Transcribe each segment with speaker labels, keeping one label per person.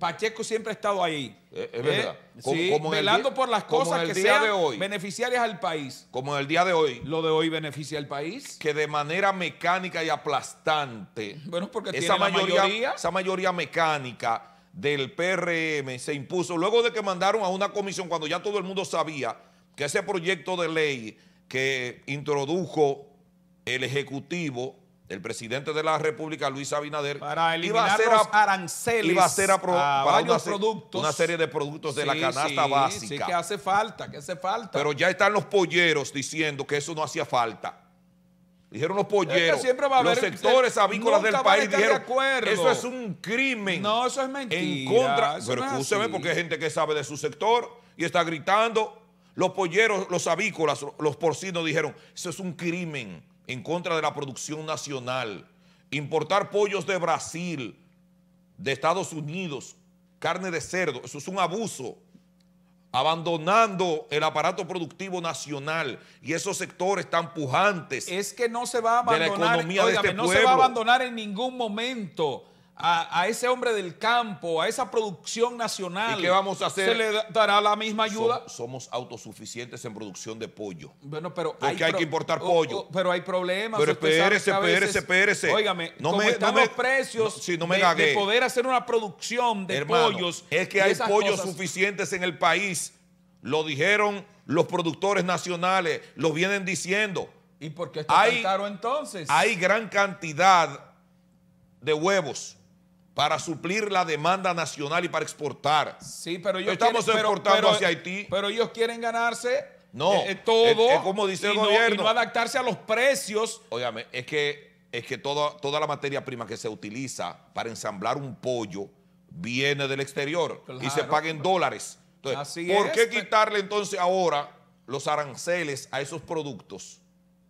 Speaker 1: Pacheco siempre ha estado ahí. Eh, es, eh, verdad. velando por las cosas que sean de hoy, beneficiarias al país. Como el día de hoy. Lo de hoy beneficia al país. Que de manera mecánica y aplastante. Bueno, porque Esa mayoría mecánica del PRM se impuso. Luego de que mandaron a una comisión, cuando ya todo el mundo sabía que ese proyecto de ley que introdujo el Ejecutivo el presidente de la República, Luis Abinader, iba a hacer aranceles iba a para una, una serie de productos de la canasta básica. Sí, que hace falta, que hace falta. Pero ya están los polleros diciendo que eso no hacía falta. Dijeron los polleros, los sectores avícolas del país dijeron, eso es un crimen. No, eso es mentira. En contra, pero escúcheme porque hay gente que sabe de su sector y está gritando. Los polleros, los avícolas, los porcinos dijeron, eso es un crimen en contra de la producción nacional, importar pollos de Brasil, de Estados Unidos, carne de cerdo, eso es un abuso, abandonando el aparato productivo nacional y esos sectores tan pujantes. Es que no se va a abandonar, de economía este no se va a abandonar en ningún momento a, ese hombre del campo, a esa producción nacional. ¿Y qué vamos a hacer? ¿Se le dará la misma ayuda? somos autosuficientes en producción de pollo. Bueno, pero Porque hay, que importar pollo. pero hay problemas. Pero espérese, espérese, espérese. Oígame, no me, están los precios no me de, de, poder hacer una producción de pollos. Es que hay pollos suficientes en el país. Lo dijeron los productores nacionales, lo vienen diciendo. ¿Y por qué está tan caro entonces? Hay gran cantidad de huevos para suplir la demanda nacional y para exportar. Sí, pero ellos estamos exportando hacia Haití. Pero ellos quieren ganarse no, eh, eh, todo. Es, como dice el gobierno. no adaptarse a los precios. Óigame, es que, es que toda, toda la materia prima que se utiliza para ensamblar un pollo viene del exterior y se paga en dólares. Entonces, ¿por qué quitarle entonces ahora los aranceles a esos productos?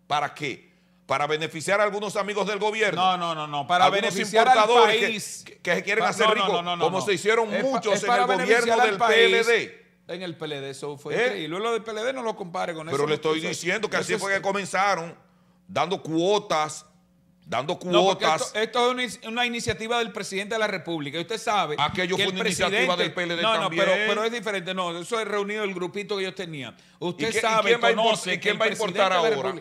Speaker 1: ¿Para qué? para beneficiar a algunos amigos del gobierno. No, no, no, no. Para beneficiar al país. Que, quieren hacer no, como se hicieron muchos en el gobierno del PLD. En el PLD, eso fue Y ¿Eh? luego Lo del PLD no lo compare con eso. Pero le estoy diciendo que así fue que comenzaron, dando cuotas, dando cuotas. Esto, es una, iniciativa del presidente de la República. usted sabe. Aquello ah, fue una iniciativa del PLD. No, no, Pero, es diferente. No, eso es reunido el grupito que ellos tenían. Usted sabe, conoce. quién va a importar ahora?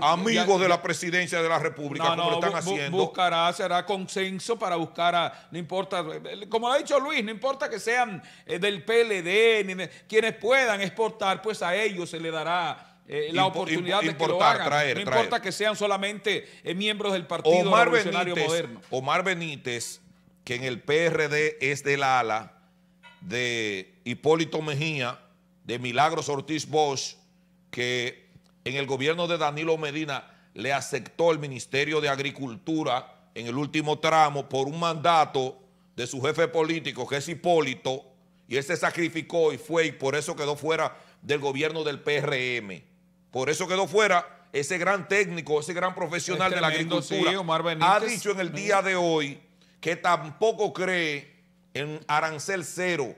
Speaker 1: amigos de la presidencia de la República, como lo están haciendo. Buscará, se consenso para buscar a, no importa, como lo ha dicho Luis, no importa que sean eh, del PLD, quienes puedan exportar, pues a ellos se le dará. Eh, la oportunidad de que lo hagan. no importa que sean solamente eh, miembros del Partido Omar Benítez, Moderno. Omar Benítez, que en el PRD es del ala de Hipólito Mejía, de Milagros Ortiz Bosch, que en el gobierno de Danilo Medina le aceptó el Ministerio de Agricultura en el último tramo por un mandato de su jefe político, que es Hipólito, y él se sacrificó y fue, y por eso quedó fuera del gobierno del PRM. Por eso quedó fuera ese gran técnico, ese gran profesional de la este agricultura. ha dicho en el día de hoy que tampoco cree en arancel cero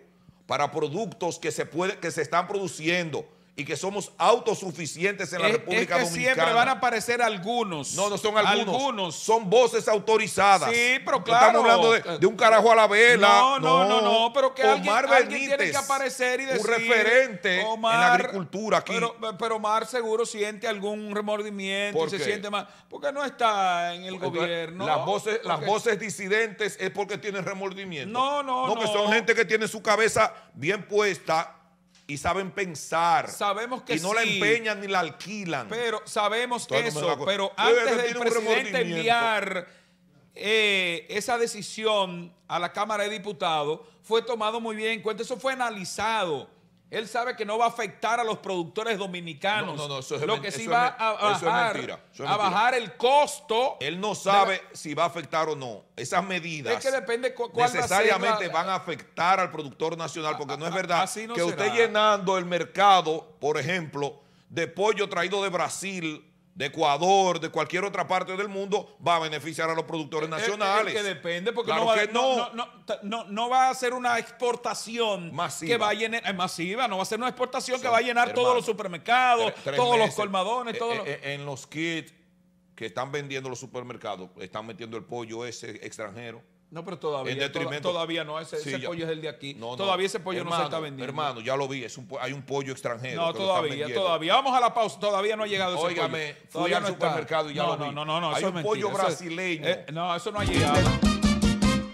Speaker 1: para productos que se, que se están produciendo, y que somos autosuficientes en la República República es que Siempre van a aparecer algunos. No, no son algunos. Son voces autorizadas. Sí, pero claro. estamos hablando de, un carajo a la vela. No, no, no, no, pero que Omar alguien, tiene que aparecer y decir. Un referente en la agricultura aquí. Pero, pero, Omar seguro siente algún remordimiento y se siente mal. Porque no está en el gobierno. Las voces, las voces disidentes es porque tienen remordimiento. No, no, no. No, que son gente que tiene su cabeza bien puesta y saben pensar. Sabemos que y no la empeñan ni la alquilan. Pero sabemos eso. Pero antes del presidente enviar eh, esa decisión a la Cámara de Diputados, fue tomado muy bien en cuenta. Eso fue analizado. Él sabe que no va a afectar a los productores dominicanos. No, no, eso es Lo que sí va a bajar, a bajar el costo. Él no sabe si va a afectar o no. Esas medidas es que depende necesariamente van a afectar al productor nacional, porque no es verdad que usted llenando el mercado, por ejemplo, de pollo traído de Brasil de Ecuador, de cualquier otra parte del mundo, va a beneficiar a los productores eh, eh, nacionales. Es que depende, porque no, va, a ser una exportación masiva. que va a llenar, masiva, no va a ser una exportación que va a llenar todos los supermercados, todos los colmadones, eh, todos los... En los kits que están vendiendo los supermercados, están metiendo el pollo ese extranjero. No, pero todavía, todavía no, ese, pollo es el de aquí. todavía ese pollo no se está vendiendo. Hermano, ya lo vi, es un, hay un pollo extranjero. No, todavía, todavía. Vamos a la pausa, todavía no ha llegado ese pollo. fui al supermercado y ya lo vi. No, no, no, no, Hay eso es pollo brasileño. Eh, no, eso no ha llegado.